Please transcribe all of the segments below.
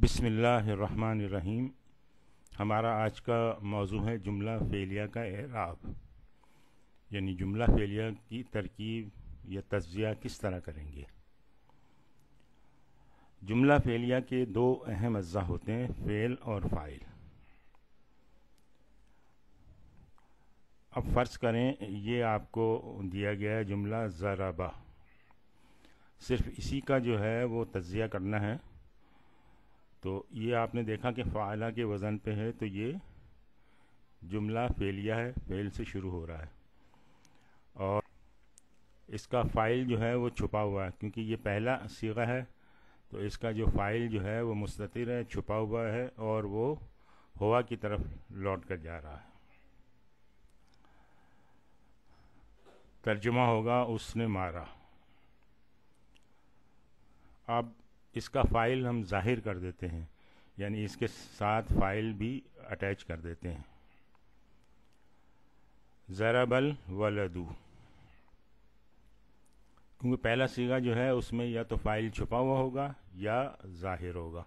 बिसमीम हमारा आज का मौजू है जुमला फेलिया का एराब यानी जुमला फेलिया की तरकीब या तजिया किस तरह करेंगे जुमला फेलिया के दो अहम अज्जा होते हैं फ़ेल और फ़ाइल अब फ़र्ज़ करें ये आपको दिया गया है जुमला ज़राबा सिर्फ इसी का जो है वो तजिया करना है तो ये आपने देखा कि फ़ाला के वज़न पे है तो ये जुमला फेलिया है फेल से शुरू हो रहा है और इसका फ़ाइल जो है वो छुपा हुआ है क्योंकि ये पहला सीगा है तो इसका जो फ़ाइल जो है वो मुस्तिर है छुपा हुआ है और वो हवा की तरफ लौट कर जा रहा है तर्जुमा होगा उसने मारा अब इसका फ़ाइल हम जाहिर कर देते हैं यानी इसके साथ फ़ाइल भी अटैच कर देते हैं ज़राबल वलदू क्योंकि पहला सीगा जो है उसमें या तो फ़ाइल छुपा हुआ होगा या जाहिर होगा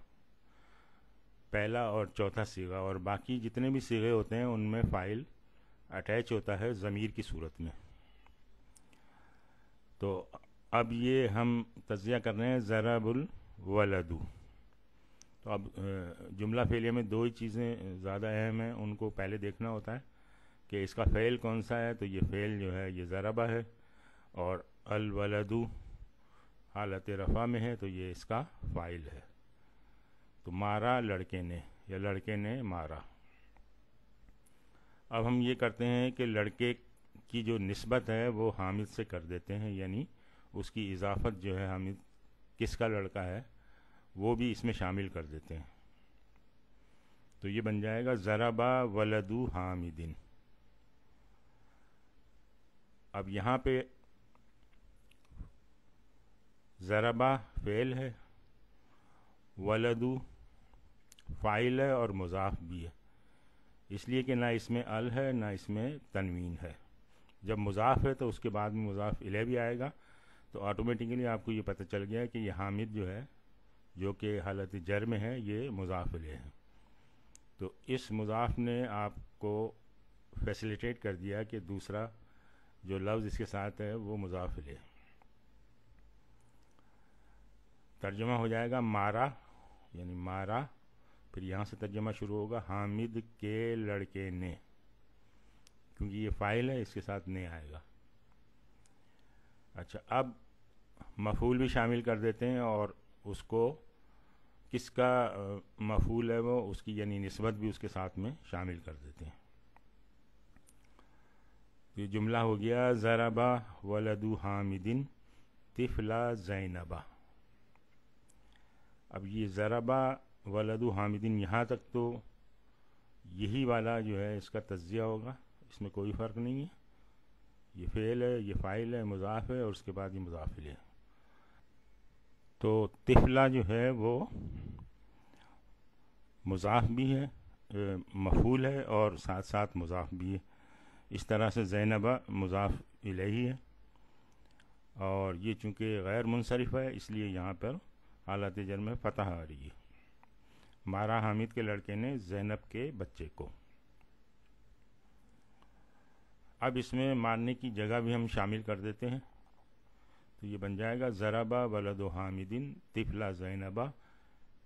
पहला और चौथा सीगा और बाकी जितने भी सीगे होते हैं उनमें फ़ाइल अटैच होता है ज़मीर की सूरत में तो अब ये हम तजिया कर रहे हैं ज़राबुल वलदू तो अब जुमला फेलिया में दो ही चीज़ें ज़्यादा अहम हैं उनको पहले देखना होता है कि इसका फ़ेल कौन सा है तो ये फ़ेल जो है ये ज़रबा है और अल वलदू हालत रफ़ा में है तो ये इसका फ़ाइल है तो मारा लड़के ने या लड़के ने मारा अब हम ये करते हैं कि लड़के की जो नस्बत है वो हामिद से कर देते हैं यानी उसकी इजाफ़त जो है हामिद किसका लड़का है वो भी इसमें शामिल कर देते हैं तो ये बन जाएगा ज़राबा वलदू हामिदिन अब यहाँ पे ज़राबा फेल है वलदू फ़ाइल है और मुजाफ भी है इसलिए कि ना इसमें अल है ना इसमें तनवीन है जब मुजाफ है तो उसके बाद में मुजाफ इले भी आएगा तो ऑटोमेटिकली आपको ये पता चल गया कि ये हामिद जो है जो कि हालत जर में है ये मुजाफले हैं तो इस मुजाफ ने आपको फैसिलिटेट कर दिया कि दूसरा जो लफ्ज़ इसके साथ है वो मुजाफले तर्जमा हो जाएगा मारा यानी मारा फिर यहाँ से तर्जमा शुरू होगा हामिद के लड़के ने क्योंकि ये फ़ाइल है इसके साथ ने आएगा अच्छा अब मफूल भी शामिल कर देते हैं और उसको किसका मफूल है वो उसकी यानी नस्बत भी उसके साथ में शामिल कर देते हैं तो ये जुमला हो गया ज़राबा वलदु हामिदिन तिफला जैनबा अब ये ज़राबा वलदु हामिदिन यहाँ तक तो यही वाला जो है इसका तज्ज़िया होगा इसमें कोई फ़र्क नहीं है ये फ़ेल है ये फ़ाइल है मुजाफ है और उसके बाद ये मुजाफिल है तो तिफला जो है वो मुजाफ भी है मफूल है और साथ साथ मुजाफ भी है इस तरह से जैनबा मुजाफ ही है और ये चूँकि गैर मुनसरफ है इसलिए यहाँ पर हालत जर में फतह आ रही है मारा हामिद के लड़के ने जैनब के बच्चे को अब इसमें मानने की जगह भी हम शामिल कर देते हैं तो ये बन जाएगा ज़राबा वलद हामिदिन तिफला जैनबा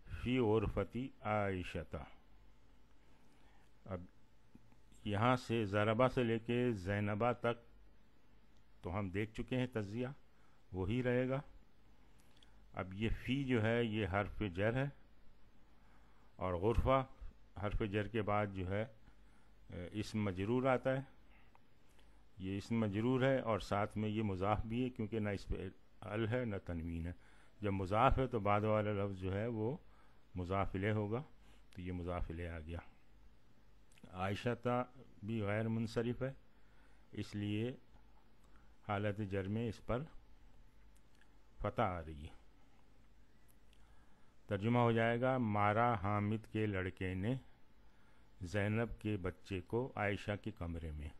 फ़ी औरफती आयशता अब यहाँ से ज़राबा से लेके जैनबा तक तो हम देख चुके हैं तजिया वही रहेगा अब ये फ़ी जो है ये हरफ जर है और गुरफा हरफ जर के बाद जो है इसम मजरूर आता है ये इसम मजरूर है और साथ में ये मजाफ भी है क्योंकि ना इस पर अल है ना तनवीन है जब मजाफ है तो बाद वाला लफ्ज़ जो है वो मुजाफिले होगा तो ये मुजाफिले आ गया आयशा भी गैर मुनसरफ है इसलिए हालत जर में इस पर फतह आ रही है तर्जुमा हो जाएगा मारा हामिद के लड़के ने जैनब के बच्चे को आयशा के कमरे में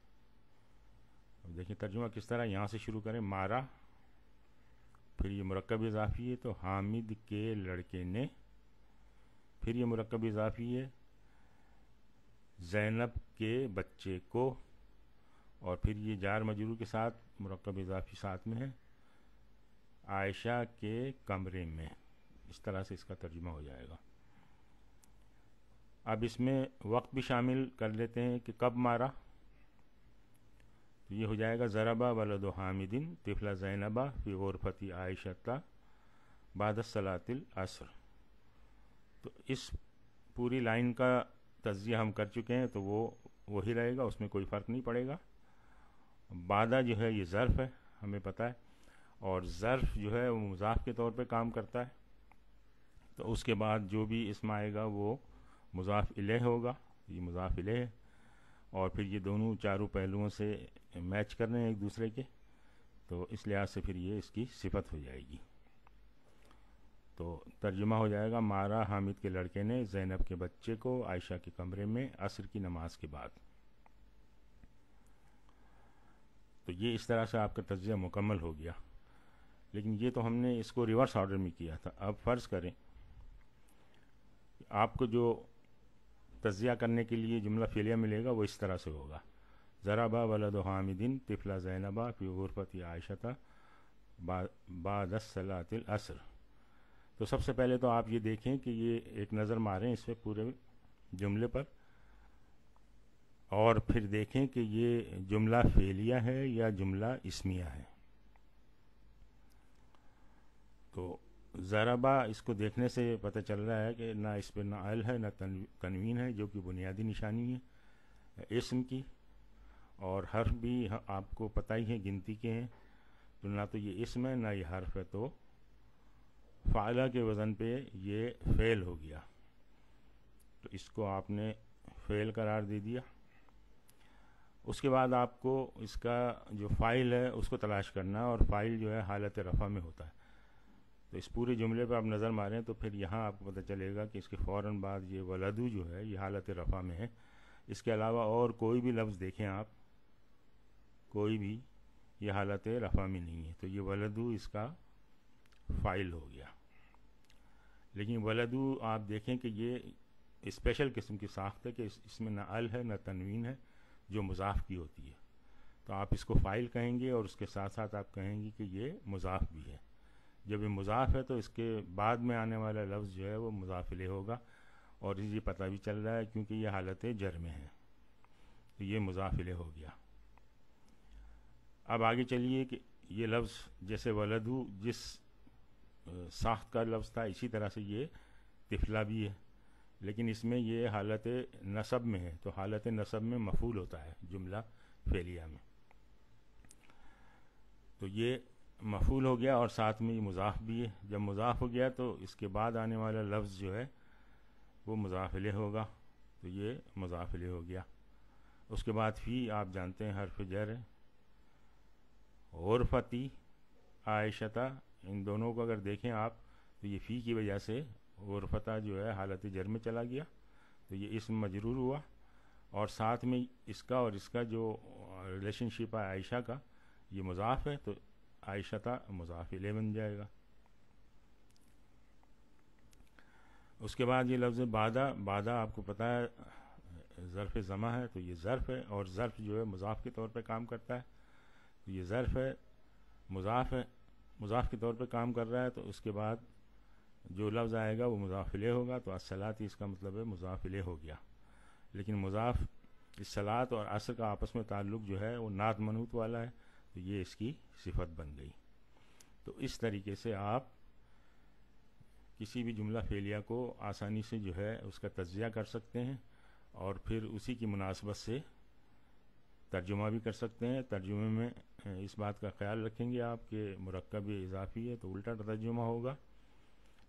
देखिए तर्जुमा किस तरह यहाँ से शुरू करें मारा फिर ये मरकब इजाफी है तो हामिद के लड़के ने फिर ये मरकब इजाफी है जैनब के बच्चे को और फिर ये जार मजरू के साथ मरकब इजाफी साथ में है आयशा के कमरे में इस तरह से इसका तर्जुमा हो जाएगा अब इसमें वक्त भी शामिल कर लेते हैं कि कब मारा तो ये हो जाएगा ज़राबा वलद हामिदिन तिफला जैनबा फी गरफती आयशता सलातिल असर तो इस पूरी लाइन का तजिया हम कर चुके हैं तो वो वही रहेगा उसमें कोई फ़र्क नहीं पड़ेगा बादा जो है ये ज़र्फ़ है हमें पता है और ज़र्फ़ जो है वो मुजाफ के तौर पे काम करता है तो उसके बाद जो भी इसमें आएगा वो मुजाफ इले होगा ये मुजाफ इले है और फिर ये दोनों चारों पहलुओं से मैच कर रहे हैं एक दूसरे के तो इस लिहाज से फिर ये इसकी सिफत हो जाएगी तो तर्जुमा हो जाएगा मारा हामिद के लड़के ने जैनब के बच्चे को आयशा के कमरे में असर की नमाज के बाद तो ये इस तरह से आपका तजिया मुकम्मल हो गया लेकिन ये तो हमने इसको रिवर्स ऑर्डर में किया था अब फ़र्ज़ करें आपको जो तजिया करने के लिए जुमला फेलिया मिलेगा वो इस तरह से होगा ज़राबा वलद हामिदीन तिफला जैनबा फी गुरफती आयशता बादसलातिल असर तो सबसे पहले तो आप ये देखें कि ये एक नज़र मारें इस पर पूरे जुमले पर और फिर देखें कि ये जुमला फेलिया है या जुमला इसमिया है ज़राबा इसको देखने से पता चल रहा है कि ना इस पर ना आयल है ना तनवीन है जो कि बुनियादी निशानी है इसम की और हर्फ भी आपको पता ही है गिनती के हैं तो ना तो ये इसम है ना ये हर्फ है तो फ़ाला के वज़न पे ये फ़ेल हो गया तो इसको आपने फ़ेल करार दे दिया उसके बाद आपको इसका जो फ़ाइल है उसको तलाश करना और फ़ाइल जो है हालत रफ़ा में होता है तो इस पूरे जुमले पर आप नज़र मारें तो फिर यहाँ आपको पता चलेगा कि इसके फ़ौर बाद ये वलदू जो है ये हालत रफ़ा में है इसके अलावा और कोई भी लफ्ज़ देखें आप कोई भी ये हालत रफ़ा में नहीं है तो ये वलदू इसका फ़ाइल हो गया लेकिन वलदू आप देखें कि ये स्पेशल किस्म की साख्त है कि इस, इसमें ना अल है ना तनवीन है जो मुजाफ की होती है तो आप इसको फ़ाइल कहेंगे और उसके साथ साथ आप कहेंगे कि ये मुजाफ भी है जब ये मुजाफ है तो इसके बाद में आने वाला लफ्ज़ जो है वो मुजाफिले होगा और ये पता भी चल रहा है क्योंकि ये हालत जर में है तो ये मुजाफिले हो गया अब आगे चलिए कि ये लफ्ज़ जैसे वलदु जिस साख्त का लफ्ज़ था इसी तरह से ये तिफला भी है लेकिन इसमें ये हालत नसब में है तो हालत नसब में मफूल होता है जुमला फेलिया में तो ये मफूल हो गया और साथ में ये मुजाफ भी है जब मुजाफ हो गया तो इसके बाद आने वाला लफ्ज़ जो है वो मुजाफिले होगा तो ये मुजाफिले हो गया उसके बाद फ़ी आप जानते हैं हरफ जर है फती आयशता इन दोनों को अगर देखें आप तो ये फ़ी की वजह से औरफता जो है हालत जर में चला गया तो ये इसम मजरूर हुआ और साथ में इसका और इसका जो रिलेशनशिप है आयशा का ये मुजाफ है तो आयशता मुजाफिले बन जाएगा उसके बाद ये लफ्ज़ बादा बादा आपको पता है ज़र्फ़ ज़मा है तो ये ज़र्फ़ है और ज़र्फ़ जो है मुजाफ के तौर पे काम करता है तो ये ज़र्फ़ है मुजाफ है मुजाफ के तौर पे काम कर रहा है तो उसके बाद जो लफ्ज़ आएगा वो मुजाफिले होगा तो ही इसका मतलब है मुजाफिले हो गया लेकिन मुजाफ इस सलात और असर का आपस में ताल्लुक जो है वो नात मनहूत वाला है तो ये इसकी सिफत बन गई तो इस तरीके से आप किसी भी जुमला फेलिया को आसानी से जो है उसका तजिया कर सकते हैं और फिर उसी की मुनासबत से तर्जुमा भी कर सकते हैं तर्जुमे में इस बात का ख्याल रखेंगे आप कि मरकब इजाफी है तो उल्टा तर्जुमा होगा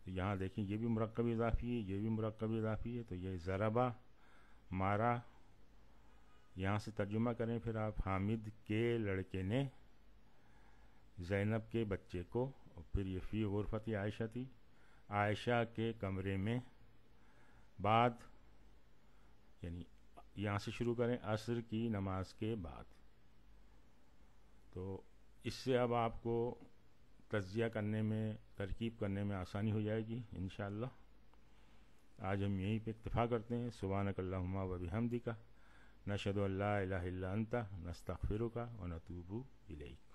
तो यहाँ देखें ये भी मरकब इजाफी है ये भी मरकब इजाफी है तो ये ज़रबा मारा यहाँ से तर्जुमा करें फिर आप हामिद के लड़के ने जैनब के बच्चे को और फिर ये फ़ी गुरफत आयशा थी आयशा के कमरे में बाद यानी यहाँ से शुरू करें असर की नमाज के बाद तो इससे अब आपको तजिया करने में तरकीब करने में आसानी हो जाएगी इन आज हम यहीं पे इतफ़ा करते हैं सुबह नकल्ला वबी हमदी का نشهد أن لا إله إلا أنت نستغفرك ونتوب إليك